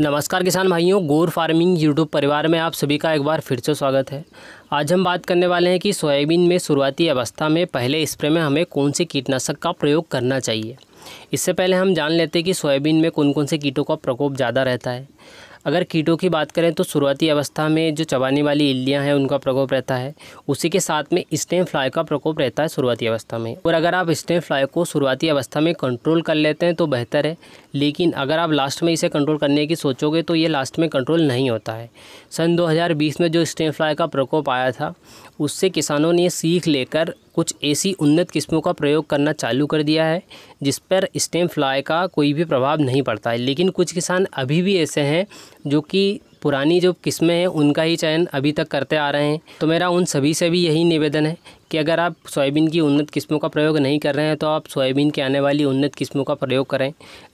नमस्कार किसान भाइयों गोर फार्मिंग यूट्यूब परिवार में आप सभी का एक बार फिर से स्वागत है आज हम बात करने वाले हैं कि सोयाबीन में शुरुआती अवस्था में पहले स्प्रे में हमें कौन से कीटनाशक का प्रयोग करना चाहिए इससे पहले हम जान लेते हैं कि सोयाबीन में कौन कौन से कीटों का प्रकोप ज़्यादा रहता है अगर कीटों की बात करें तो शुरुआती अवस्था में जो चबाने वाली इल्लियाँ हैं उनका प्रकोप रहता है उसी के साथ में स्टेम फ्लाई का प्रकोप रहता है शुरुआती अवस्था में और अगर आप स्टेम फ्लाई को शुरुआती अवस्था में कंट्रोल कर लेते हैं तो बेहतर है लेकिन अगर आप लास्ट में इसे कंट्रोल करने की सोचोगे तो ये लास्ट में कंट्रोल नहीं होता है सन दो में जो स्टेम फ्लाई का प्रकोप आया था उससे किसानों ने सीख लेकर कुछ ऐसी उन्नत किस्मों का प्रयोग करना चालू कर दिया है जिस पर स्टेम फ्लाई का कोई भी प्रभाव नहीं पड़ता है लेकिन कुछ किसान अभी भी ऐसे हैं जो कि पुरानी जो किस्में हैं उनका ही चयन अभी तक करते आ रहे हैं तो मेरा उन सभी से भी यही निवेदन है कि अगर आप सोयाबीन की उन्नत किस्मों का प्रयोग नहीं कर रहे हैं तो आप सोयाबीन की आने वाली उन्नत किस्मों का प्रयोग करें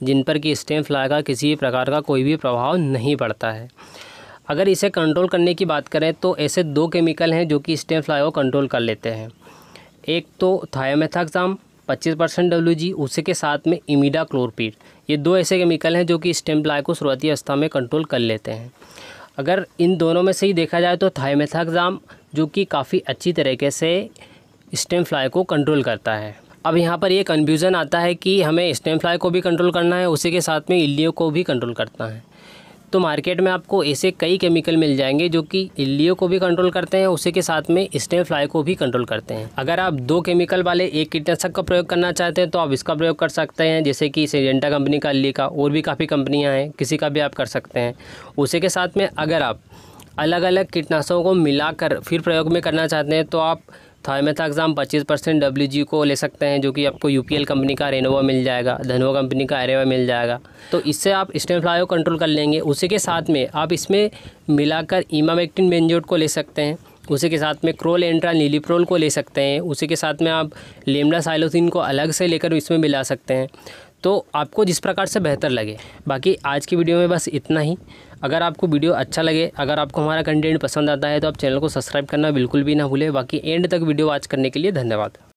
जिन पर कि स्टेम फ्लाई का किसी भी प्रकार का कोई भी प्रभाव नहीं पड़ता है अगर इसे कंट्रोल करने की बात करें तो ऐसे दो केमिकल हैं जो कि स्टेम फ्लाई को कंट्रोल कर लेते हैं एक तो थायोमेथाक्साम 25 परसेंट डब्ल्यू उसी के साथ में इमिडा क्लोरपीड ये दो ऐसे केमिकल हैं जो कि स्टेम प्लाई को शुरुआती अवस्था में कंट्रोल कर लेते हैं अगर इन दोनों में से ही देखा जाए तो थायोमेथाक्साम जो कि काफ़ी अच्छी तरीके से स्टेम फ्लाई को कंट्रोल करता है अब यहाँ पर ये कन्फ्यूज़न आता है कि हमें स्टेम फ्लाई को भी कंट्रोल करना है उसी के साथ में इलियो को भी कंट्रोल करना है तो मार्केट में आपको ऐसे कई केमिकल मिल जाएंगे जो कि इल्लियों को भी कंट्रोल करते हैं उसी के साथ में स्टेम फ्लाई को भी कंट्रोल करते हैं अगर आप दो केमिकल वाले एक कीटनाशक का प्रयोग करना चाहते हैं तो आप इसका प्रयोग कर सकते हैं जैसे कि सेजेंटा कंपनी का इल्ली का और भी काफ़ी कंपनियाँ हैं किसी का भी आप कर सकते हैं उसी के साथ में अगर आप अलग अलग कीटनाशकों को मिलाकर फिर प्रयोग में करना चाहते हैं तो आप थायमेथाक्साम तो पच्चीस परसेंट डब्ल्यू जी को ले सकते हैं जो कि आपको यू पी एल कंपनी का रेनोवा मिल जाएगा धनोवा कंपनी का एरेवा मिल जाएगा तो इससे आप स्टेम को कंट्रोल कर लेंगे उसी के साथ में आप इसमें मिलाकर इमामेक्टिन बेंजोट को ले सकते हैं उसी के साथ में क्रोल एंट्रा नीलीप्रोल को ले सकते हैं उसी के साथ में आप लेमडा साइलोसिन को अलग से लेकर इसमें मिला सकते हैं तो आपको जिस प्रकार से बेहतर लगे बाकी आज की वीडियो में बस इतना ही अगर आपको वीडियो अच्छा लगे अगर आपको हमारा कंटेंट पसंद आता है तो आप चैनल को सब्सक्राइब करना बिल्कुल भी ना भूलें बाकी एंड तक वीडियो वॉच करने के लिए धन्यवाद